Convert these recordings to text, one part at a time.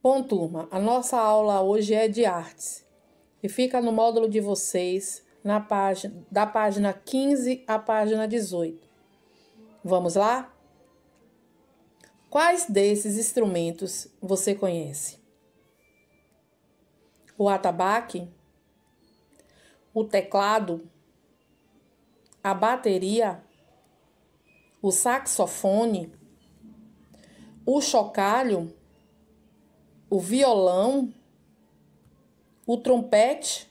Bom, turma, a nossa aula hoje é de artes e fica no módulo de vocês, na página, da página 15 à página 18. Vamos lá? Quais desses instrumentos você conhece? O atabaque, o teclado, a bateria, o saxofone, o chocalho o violão, o trompete,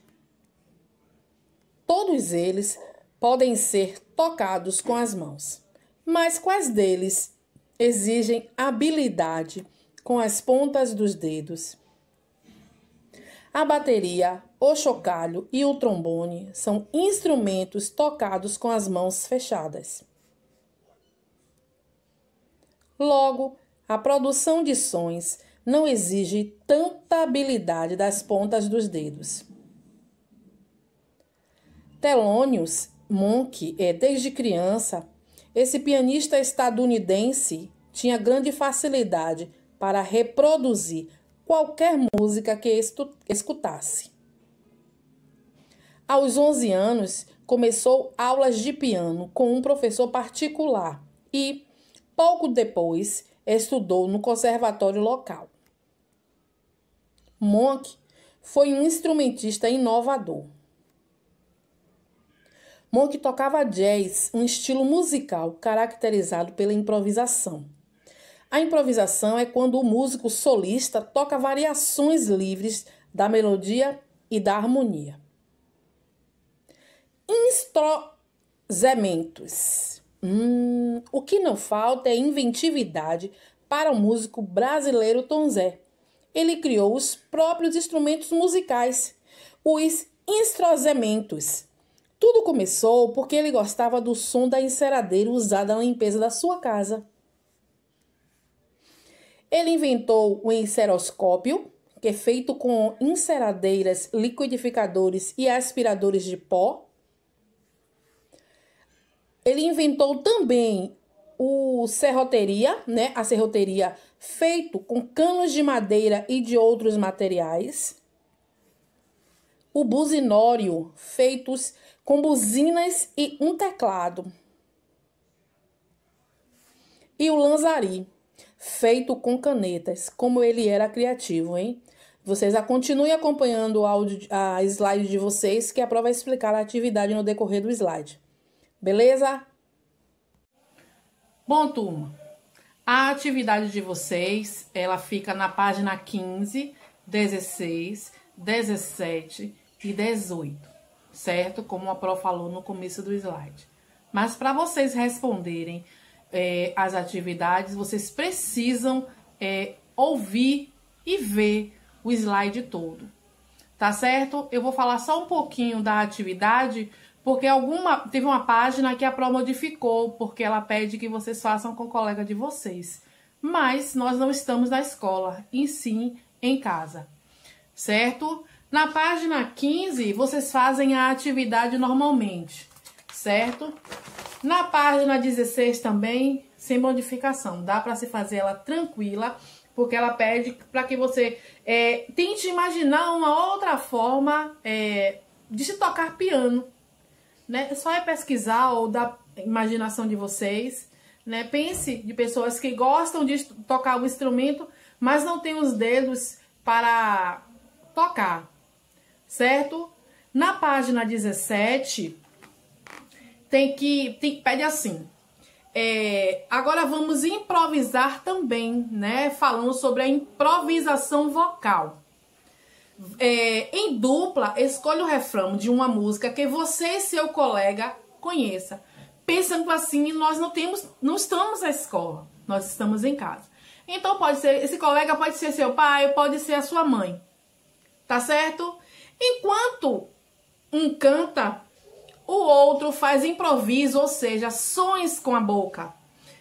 todos eles podem ser tocados com as mãos, mas quais deles exigem habilidade com as pontas dos dedos? A bateria, o chocalho e o trombone são instrumentos tocados com as mãos fechadas. Logo, a produção de sons não exige tanta habilidade das pontas dos dedos. Thelonious Monk é, desde criança, esse pianista estadunidense tinha grande facilidade para reproduzir qualquer música que escutasse. Aos 11 anos, começou aulas de piano com um professor particular e, pouco depois, estudou no conservatório local. Monk foi um instrumentista inovador. Monk tocava jazz, um estilo musical caracterizado pela improvisação. A improvisação é quando o músico solista toca variações livres da melodia e da harmonia. Instrumentos. Hum, o que não falta é inventividade para o músico brasileiro Tom Zé ele criou os próprios instrumentos musicais, os instrumentos. Tudo começou porque ele gostava do som da enceradeira usada na limpeza da sua casa. Ele inventou o enceroscópio, que é feito com enceradeiras, liquidificadores e aspiradores de pó. Ele inventou também o serroteria, né? A serroteria feito com canos de madeira e de outros materiais. O buzinório, feitos com buzinas e um teclado. E o lanzari, feito com canetas. Como ele era criativo, hein? Vocês a continuem acompanhando o áudio, a slide de vocês, que a prova vai explicar a atividade no decorrer do slide. Beleza? Bom, turma, a atividade de vocês, ela fica na página 15, 16, 17 e 18, certo? Como a Pro falou no começo do slide. Mas para vocês responderem é, as atividades, vocês precisam é, ouvir e ver o slide todo, tá certo? Eu vou falar só um pouquinho da atividade, porque alguma teve uma página que a Pro modificou, porque ela pede que vocês façam com o colega de vocês. Mas nós não estamos na escola, e sim em casa. Certo? Na página 15, vocês fazem a atividade normalmente, certo? Na página 16 também, sem modificação. Dá para se fazer ela tranquila, porque ela pede para que você é, tente imaginar uma outra forma é, de se tocar piano, né? Só é pesquisar ou da imaginação de vocês. Né? Pense de pessoas que gostam de tocar o instrumento, mas não têm os dedos para tocar, certo? Na página 17, tem que, tem, pede assim, é, agora vamos improvisar também, né? Falando sobre a improvisação vocal é, em dupla, escolha o refrão de uma música que você e seu colega conheça. Pensando assim, nós não temos, não estamos na escola, nós estamos em casa. Então pode ser, esse colega pode ser seu pai, pode ser a sua mãe. Tá certo? Enquanto um canta, o outro faz improviso, ou seja, sons com a boca,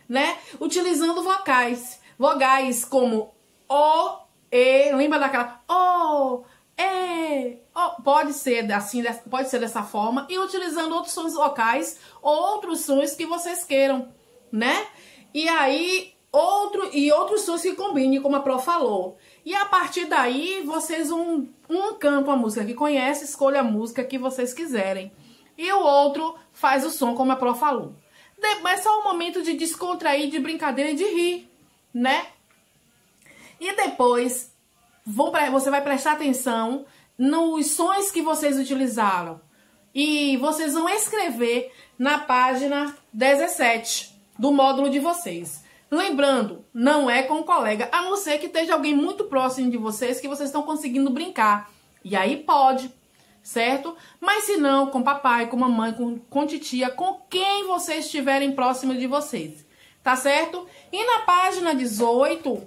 né? Utilizando vocais, vogais como o, e, lembra daquela oh, e é, oh, pode ser assim, pode ser dessa forma e utilizando outros sons locais, outros sons que vocês queiram, né? E aí outro e outros sons que combinem, como a Pro falou. E a partir daí vocês um um canta a música que conhece, escolha a música que vocês quiserem. E o outro faz o som como a Pro falou. Mas é só um momento de descontrair, de brincadeira e de rir, né? E depois você vai prestar atenção nos sons que vocês utilizaram. E vocês vão escrever na página 17 do módulo de vocês. Lembrando, não é com o colega, a não ser que esteja alguém muito próximo de vocês que vocês estão conseguindo brincar. E aí pode, certo? Mas se não, com papai, com mamãe, com, com titia, com quem vocês estiverem próximo de vocês. Tá certo? E na página 18,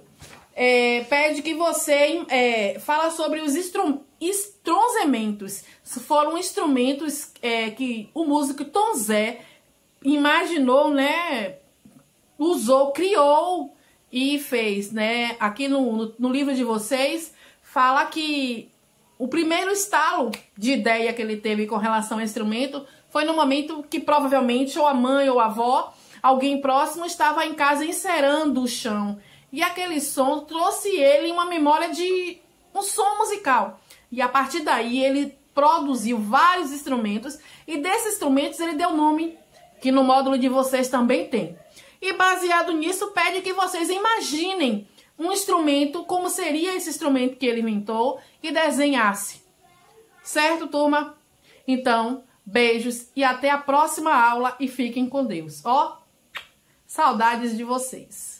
é, pede que você é, fala sobre os estron, estronzementos. Foram instrumentos é, que o músico Tom Zé imaginou, né? Usou, criou e fez, né? Aqui no, no, no livro de vocês fala que o primeiro estalo de ideia que ele teve com relação ao instrumento foi no momento que provavelmente ou a mãe ou a avó, alguém próximo estava em casa encerando o chão e aquele som trouxe ele uma memória de um som musical. E a partir daí ele produziu vários instrumentos e desses instrumentos ele deu nome, que no módulo de vocês também tem. E baseado nisso, pede que vocês imaginem um instrumento, como seria esse instrumento que ele inventou e desenhasse. Certo, turma? Então, beijos e até a próxima aula e fiquem com Deus. Ó, oh, saudades de vocês.